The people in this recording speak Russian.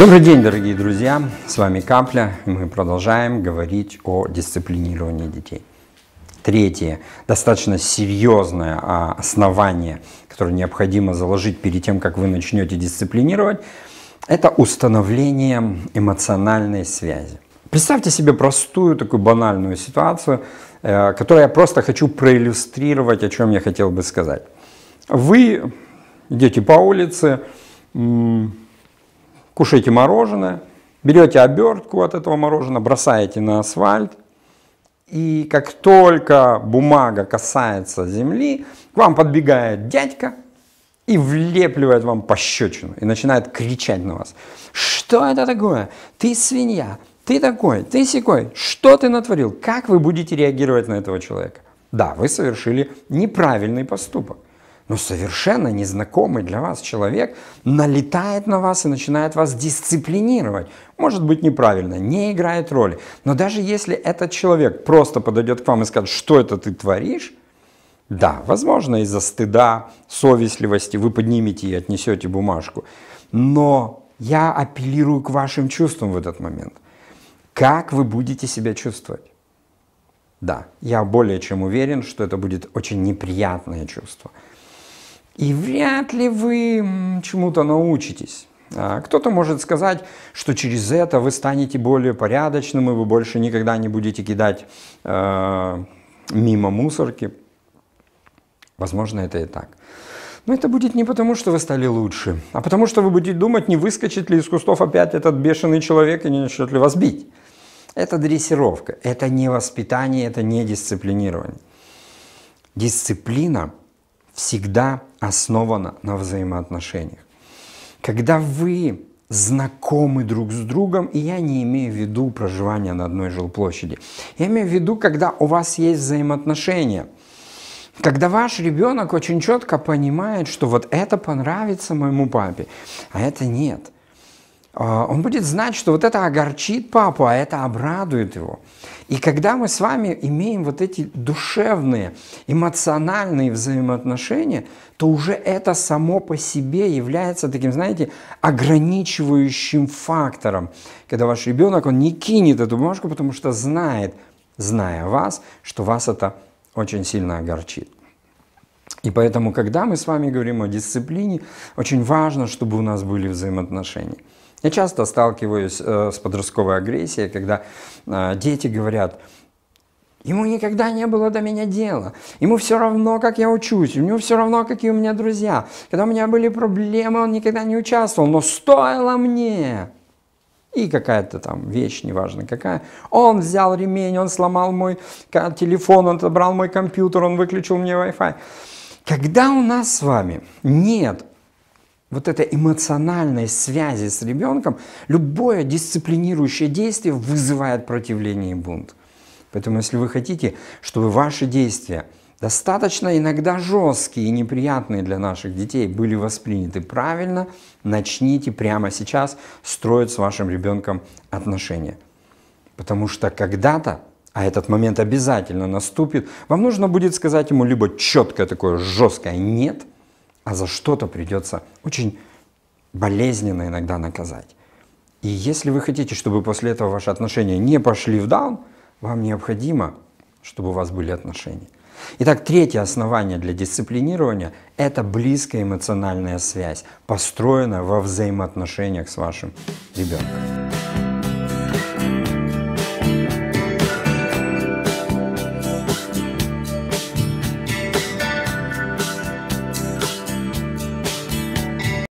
Добрый день, дорогие друзья! С вами Капля. Мы продолжаем говорить о дисциплинировании детей. Третье, достаточно серьезное а, основание, которое необходимо заложить перед тем, как вы начнете дисциплинировать, это установление эмоциональной связи. Представьте себе простую, такую банальную ситуацию, э, которую я просто хочу проиллюстрировать, о чем я хотел бы сказать. Вы идете по улице, кушаете мороженое, берете обертку от этого мороженого, бросаете на асфальт, и как только бумага касается земли, к вам подбегает дядька и влепливает вам пощечину, и начинает кричать на вас. Что это такое? Ты свинья, ты такой, ты секой, что ты натворил? Как вы будете реагировать на этого человека? Да, вы совершили неправильный поступок но совершенно незнакомый для вас человек налетает на вас и начинает вас дисциплинировать. Может быть неправильно, не играет роли. Но даже если этот человек просто подойдет к вам и скажет, что это ты творишь, да, возможно, из-за стыда, совестливости вы поднимете и отнесете бумажку. Но я апеллирую к вашим чувствам в этот момент. Как вы будете себя чувствовать? Да, я более чем уверен, что это будет очень неприятное чувство. И вряд ли вы чему-то научитесь. А, кто-то может сказать, что через это вы станете более порядочным, и вы больше никогда не будете кидать э, мимо мусорки. Возможно, это и так. Но это будет не потому, что вы стали лучше, а потому, что вы будете думать, не выскочит ли из кустов опять этот бешеный человек и не начнет ли вас бить. Это дрессировка, это не воспитание, это не дисциплинирование. Дисциплина – всегда основана на взаимоотношениях. Когда вы знакомы друг с другом, и я не имею в виду проживание на одной жилплощади. Я имею в виду, когда у вас есть взаимоотношения. Когда ваш ребенок очень четко понимает, что вот это понравится моему папе, а это нет – а, он будет знать, что вот это огорчит папу, а это обрадует его. И когда мы с вами имеем вот эти душевные, эмоциональные взаимоотношения, то уже это само по себе является таким, знаете, ограничивающим фактором, когда ваш ребенок, он не кинет эту бумажку, потому что знает, зная вас, что вас это очень сильно огорчит. И поэтому, когда мы с вами говорим о дисциплине, очень важно, чтобы у нас были взаимоотношения. Я часто сталкиваюсь э, с подростковой агрессией, когда э, дети говорят, Ему никогда не было до меня дела. Ему все равно, как я учусь, у него все равно, какие у меня друзья. Когда у меня были проблемы, он никогда не участвовал, но стоило мне. И какая-то там вещь, неважно какая. Он взял ремень, он сломал мой телефон, он отобрал мой компьютер, он выключил мне Wi-Fi. Когда у нас с вами нет вот этой эмоциональной связи с ребенком, любое дисциплинирующее действие вызывает противление и бунт. Поэтому, если вы хотите, чтобы ваши действия, достаточно иногда жесткие и неприятные для наших детей, были восприняты правильно, начните прямо сейчас строить с вашим ребенком отношения. Потому что когда-то, а этот момент обязательно наступит, вам нужно будет сказать ему либо четкое такое жесткое «нет», а за что-то придется очень болезненно иногда наказать. И если вы хотите, чтобы после этого ваши отношения не пошли в даун, вам необходимо, чтобы у вас были отношения. Итак, третье основание для дисциплинирования – это близкая эмоциональная связь, построенная во взаимоотношениях с вашим ребенком.